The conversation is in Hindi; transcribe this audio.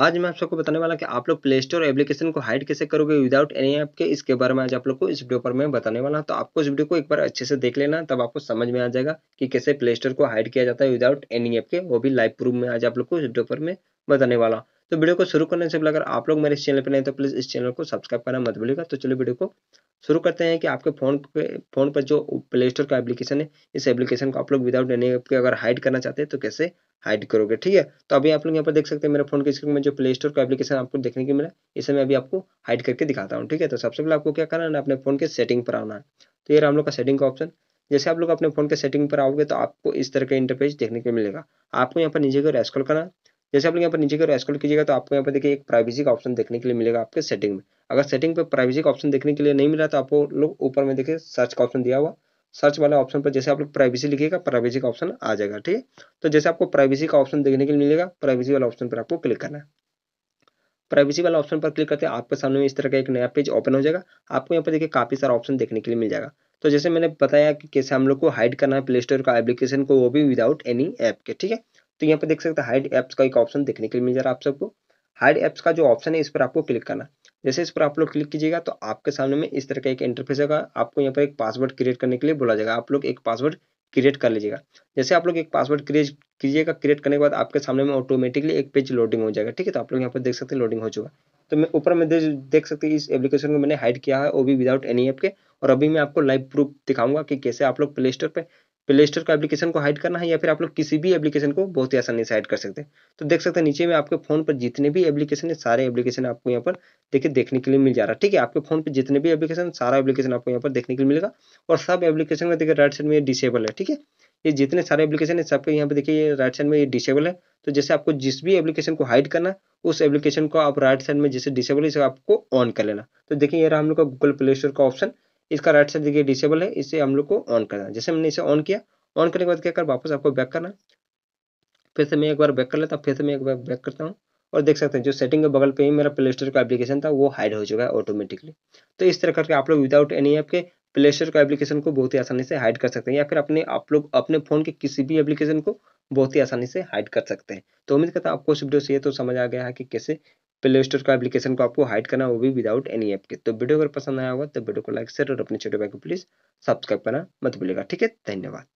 आज मैं आप सबको बताने वाला कि आप लोग प्ले स्टोर एप्लीकेशन को हाइड कैसे करोगे विदाउट एनी ऐप के इसके बारे में आज आप लोग को इस वीडियो पर मैं बताने वाला हूँ तो आपको इस वीडियो को एक बार अच्छे से देख लेना तब आपको समझ में आ जाएगा कि कैसे प्ले स्टोर को हाइड किया जाता है विदाउट एनी ऐप के वो भी लाइव प्रूफ में आज आप लोग को इस वीडियो पर मैं बताने वाला तो वीडियो को शुरू करने से पहले अगर आप लोग मेरे इस चैनल पर नहीं तो प्लीज़ इस चैनल को सब्सक्राइब करना मत भूलिएगा तो चलो वीडियो को शुरू करते हैं कि आपके फ़ोन पे फ़ोन पर जो प्ले स्टोर का एप्लीकेशन है इस एप्लीकेशन को आप लोग विदाउट एनी ऐप के अगर हाइड करना चाहते हैं तो कैसे हाइड करोगे ठीक है तो अभी आप लोग यहाँ पर देख सकते हैं मेरे फोन की स्क्रीन में जो प्ले स्टोर का एप्लीकेशन आपको देखने को मिला इसे मैं अभी आपको हाइड करके दिखाता हूँ ठीक है तो सबसे पहले आपको क्या करना है अपने फ़ोन के सेटिंग पर आना है तो ये हम लोग का सेटिंग का ऑप्शन जैसे आप लोग अपने फोन के सेटिंग पर आओगे तो आपको इस तरह का इंटरफेस देखने को मिलेगा आपको यहाँ पर नीचे को रेस्कॉल करना जैसे आप लोग यहाँ पर नीचे की ओर स्क्रॉल कीजिएगा तो आपको यहाँ पर देखिए एक प्राइवेसी का ऑप्शन देखने के लिए मिलेगा आपके सेटिंग में अगर सेटिंग पर प्राइवेसी का ऑप्शन देखने के लिए नहीं मिला तो आपको लोग ऊपर में देखिए सर्च का ऑप्शन दिया हुआ सर्च वाला ऑप्शन पर जैसे आप लोग प्राइवेसी लिखिएगा प्राइवेसी का ऑप्शन आ जाएगा ठीक है तो जैसे आपको प्राइवेसी का ऑप्शन देखने के लिए मिलेगा प्राइवेसी वाला ऑप्शन पर आपको क्लिक करना है प्राइवेसी वाला ऑप्शन पर क्लिक करते हैं आपके सामने इस तरह का एक नया पेज ओपन हो जाएगा आपको यहाँ पर देखिए काफ़ी सारा ऑप्शन देखने के लिए मिल जाएगा तो जैसे मैंने बताया कि कैसे हम लोग को हाइड करना है प्ले स्टोर का एप्लीकेशन को वो भी विदाउट एनी ऐप के ठीक है तो यहाँ पे देख सकते हैं हाइड एप्स का एक ऑप्शन देखने के लिए मिल जा रहा है आप सबको हाइड एप्स का जो ऑप्शन है इस पर आपको क्लिक करना जैसे इस पर आप लोग क्लिक कीजिएगा तो आपके सामने में इस तरह का एक इंटरफेस होगा आपको यहाँ पर एक पासवर्ड क्रिएट करने के लिए बोला जाएगा आप लोग एक पासवर्ड क्रिएट कर लीजिएगा जैसे आप लोग एक पासवर्ड क्रिएट कीजिएगा क्रिएट करने के बाद आपके सामने में ऑटोमेटिकली एक पेज लोडिंग हो जाएगा ठीक है तो आप लोग यहाँ पर देख सकते हैं लोडिंग हो चुका तो मैं ऊपर में देख सकते हैं इस एप्लीकेशन को मैंने हाइड किया है वो भी विदाउट एनी एप के और अभी मैं आपको लाइव प्रूफ दिखाऊंगा कि कैसे आप लोग प्ले स्टोर पर प्ले स्टोर का एप्लीकेशन को हाइड करना है या फिर आप लोग किसी भी एप्लीकेशन को बहुत ही आसानी से हाइड कर सकते हैं तो देख सकते हैं नीचे में आपके फोन पर जितने भी एप्लीकेशन है सारे एप्लीकेशन आपको यहाँ पर देखिए देखने के लिए मिल जा रहा है ठीक है आपके फोन पर जितने भी एप्लीकेशन सारा एप्लीकेशन आपको यहाँ पर देखने के लिए मिलेगा और सब एप्लीकेशन में देखिए राइट साइड में डिसेबल है ठीक है ये जितने सारे एप्लीकेशन है सबके यहाँ पर देखिए राइट साइड में ये डिसेबल है तो जैसे आपको जिस भी एप्लीकेशन को हाइड करना उस एप्लीकेशन को आप राइट साइड में जैसे डिसेबल है आपको ऑन कर लेना तो देखिए ये रहा हम लोग का गूगल प्ले स्टोर का ऑप्शन इसका राइट साइड देखिए डिसेबल है इसे हम लोग को ऑन करना है जैसे हमने इसे ऑन किया ऑन करने के बाद क्या कर वापस आपको बैक करना फिर से मैं एक बार बैक कर लेता हूँ फिर से मैं एक बार बैक करता हूँ और देख सकते हैं जो सेटिंग के बगल पे ही मेरा प्ले स्टोर का एप्लीकेशन था वो हाइड हो चुका है ऑटोमेटिकली तो इस तरह करके आप लोग विदाउट एनी ऐप के प्ले स्टोर का एप्लीकेशन को बहुत ही आसानी से हाइड कर सकते हैं या फिर अपने आप लोग अपने फ़ोन के किसी भी एप्लीकेशन को बहुत ही आसानी से हाइड कर सकते हैं तो उम्मीद करता हूँ आपको इस वीडियो से ये तो समझ आ गया है कि कैसे प्ले स्टोर का एप्लीकेशन को आपको हाइड करना वो भी विदाउट एनी ऐप के तो वीडियो अगर पसंद आया होगा तो वीडियो को लाइक शेयर और अपने छोटे भाई को प्लीज़ सब्सक्राइब करना मत भूलिएगा ठीक है धन्यवाद